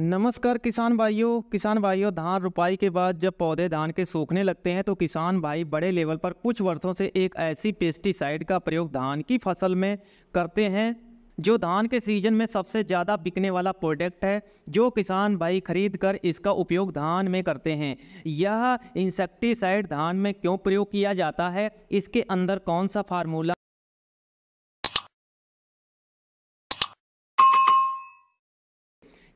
नमस्कार किसान भाइयों किसान भाइयों धान रुपाई के बाद जब पौधे धान के सूखने लगते हैं तो किसान भाई बड़े लेवल पर कुछ वर्षों से एक ऐसी पेस्टिसाइड का प्रयोग धान की फसल में करते हैं जो धान के सीजन में सबसे ज़्यादा बिकने वाला प्रोडक्ट है जो किसान भाई खरीद कर इसका उपयोग धान में करते हैं यह इंसेक्टिसाइड धान में क्यों प्रयोग किया जाता है इसके अंदर कौन सा फार्मूला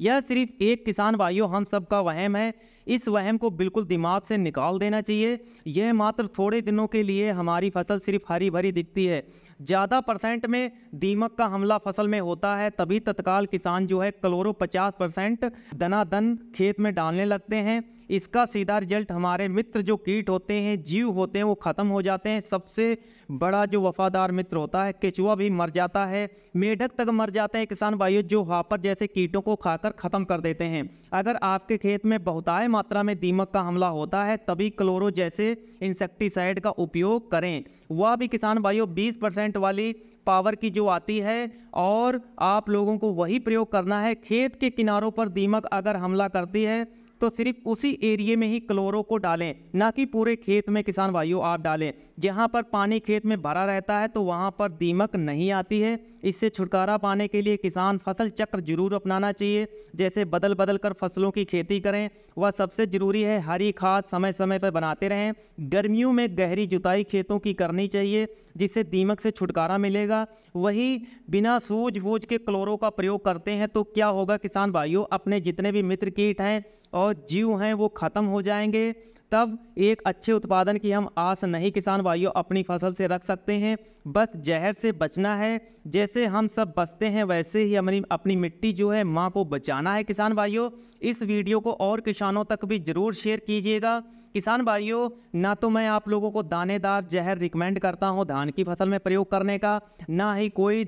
यह सिर्फ एक किसान भाइयों हम सब का वहम है इस वहम को बिल्कुल दिमाग से निकाल देना चाहिए यह मात्र थोड़े दिनों के लिए हमारी फसल सिर्फ हरी भरी दिखती है ज़्यादा परसेंट में दीमक का हमला फसल में होता है तभी तत्काल किसान जो है क्लोरो पचास परसेंट दनादन खेत में डालने लगते हैं इसका सीधा रिजल्ट हमारे मित्र जो कीट होते हैं जीव होते हैं वो ख़त्म हो जाते हैं सबसे बड़ा जो वफादार मित्र होता है केचुआ भी मर जाता है मेढक तक मर जाते हैं किसान भाइयों जो हापर जैसे कीटों को खाकर ख़त्म कर देते हैं अगर आपके खेत में बहुताय मात्रा में दीमक का हमला होता है तभी क्लोरो जैसे इंसेक्टिसाइड का उपयोग करें वह भी किसान भाइयों बीस परसेंट परसेंट वाली पावर की जो आती है और आप लोगों को वही प्रयोग करना है खेत के किनारों पर दीमक अगर हमला करती है तो सिर्फ उसी एरिए में ही क्लोरो को डालें ना कि पूरे खेत में किसान भाइयों आप डालें जहाँ पर पानी खेत में भरा रहता है तो वहाँ पर दीमक नहीं आती है इससे छुटकारा पाने के लिए किसान फसल चक्र जरूर अपनाना चाहिए जैसे बदल बदल कर फसलों की खेती करें वह सबसे ज़रूरी है हरी खाद समय समय पर बनाते रहें गर्मियों में गहरी जुताई खेतों की करनी चाहिए जिससे दीमक से छुटकारा मिलेगा वही बिना सूझबूझ के क्लोरो का प्रयोग करते हैं तो क्या होगा किसान भाइयों अपने जितने भी मित्र कीट हैं और जीव हैं वो ख़त्म हो जाएंगे तब एक अच्छे उत्पादन की हम आस नहीं किसान भाइयों अपनी फसल से रख सकते हैं बस जहर से बचना है जैसे हम सब बचते हैं वैसे ही हमारी अपनी मिट्टी जो है माँ को बचाना है किसान भाइयों इस वीडियो को और किसानों तक भी ज़रूर शेयर कीजिएगा किसान भाइयों ना तो मैं आप लोगों को दानेदार जहर रिकमेंड करता हूँ धान की फसल में प्रयोग करने का ना ही कोई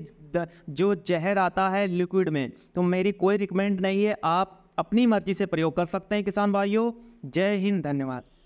जो जहर आता है लिक्विड में तो मेरी कोई रिकमेंड नहीं है आप अपनी मर्जी से प्रयोग कर सकते हैं किसान भाइयों जय हिंद धन्यवाद